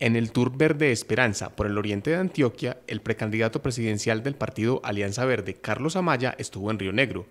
En el Tour Verde Esperanza por el oriente de Antioquia, el precandidato presidencial del partido Alianza Verde, Carlos Amaya, estuvo en Río Negro,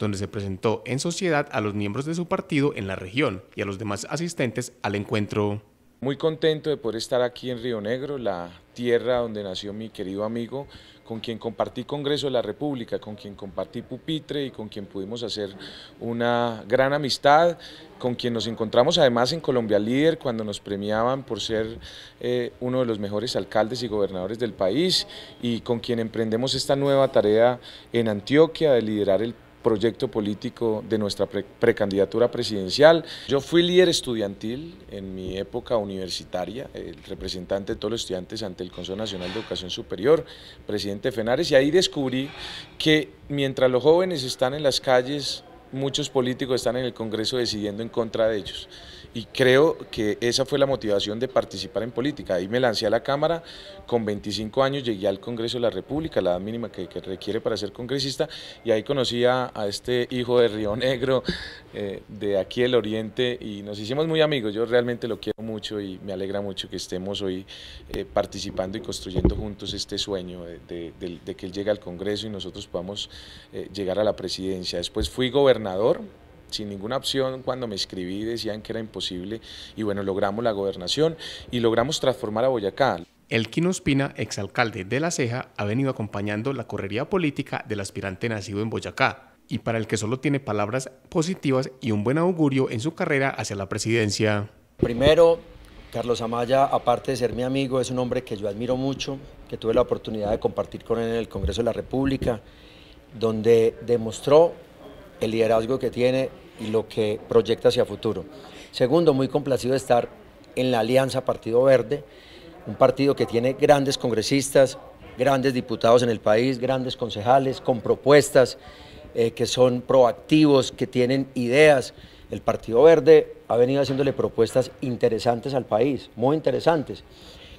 donde se presentó en sociedad a los miembros de su partido en la región y a los demás asistentes al encuentro. Muy contento de poder estar aquí en Río Negro, la tierra donde nació mi querido amigo, con quien compartí Congreso de la República, con quien compartí pupitre y con quien pudimos hacer una gran amistad, con quien nos encontramos además en Colombia Líder cuando nos premiaban por ser eh, uno de los mejores alcaldes y gobernadores del país y con quien emprendemos esta nueva tarea en Antioquia de liderar el proyecto político de nuestra precandidatura presidencial. Yo fui líder estudiantil en mi época universitaria, el representante de todos los estudiantes ante el Consejo Nacional de Educación Superior, presidente Fenares, y ahí descubrí que mientras los jóvenes están en las calles muchos políticos están en el Congreso decidiendo en contra de ellos. Y creo que esa fue la motivación de participar en política. Ahí me lancé a la Cámara, con 25 años llegué al Congreso de la República, la edad mínima que, requiere para ser congresista, y ahí conocí a, este hijo de Río Negro, eh, de aquí del Oriente, y nos hicimos muy amigos. Yo realmente lo quiero mucho y me alegra mucho que estemos hoy eh, participando y construyendo juntos este sueño de, que él llegue al Congreso y nosotros podamos eh, llegar a la presidencia. Después fui gobernador sin ninguna opción, cuando me escribí decían que era imposible y bueno, logramos la gobernación y logramos transformar a Boyacá. El Quino Espina, exalcalde de La Ceja, ha venido acompañando la correría política del aspirante nacido en Boyacá y para el que solo tiene palabras positivas y un buen augurio en su carrera hacia la presidencia. Primero, Carlos Amaya, aparte de ser mi amigo, es un hombre que yo admiro mucho, que tuve la oportunidad de compartir con él en el Congreso de la República, donde demostró el liderazgo que tiene y lo que proyecta hacia futuro. Segundo, muy complacido de estar en la Alianza Partido Verde, un partido que tiene grandes congresistas, grandes diputados en el país, grandes concejales con propuestas, eh, que son proactivos, que tienen ideas. El Partido Verde ha venido haciéndole propuestas interesantes al país, muy interesantes,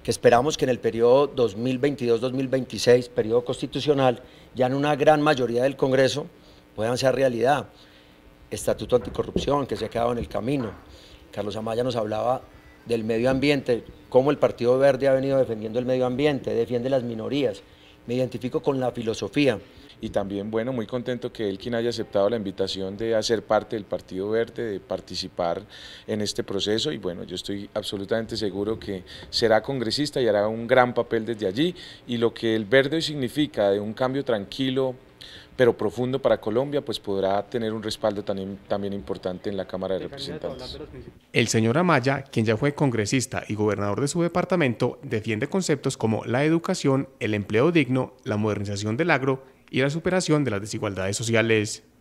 que esperamos que en el periodo 2022-2026, periodo constitucional, ya en una gran mayoría del Congreso, puedan ser realidad. Estatuto anticorrupción que se ha quedado en el camino. Carlos Amaya nos hablaba del medio ambiente, cómo el Partido Verde ha venido defendiendo el medio ambiente, defiende las minorías. Me identifico con la filosofía. Y también, bueno, muy contento que él, quien haya aceptado la invitación de hacer parte del Partido Verde, de participar en este proceso. Y bueno, yo estoy absolutamente seguro que será congresista y hará un gran papel desde allí. Y lo que el verde hoy significa de un cambio tranquilo, pero profundo para Colombia, pues podrá tener un respaldo también, importante en la Cámara de Representantes. El señor Amaya, quien ya fue congresista y gobernador de su departamento, defiende conceptos como la educación, el empleo digno, la modernización del agro y la superación de las desigualdades sociales.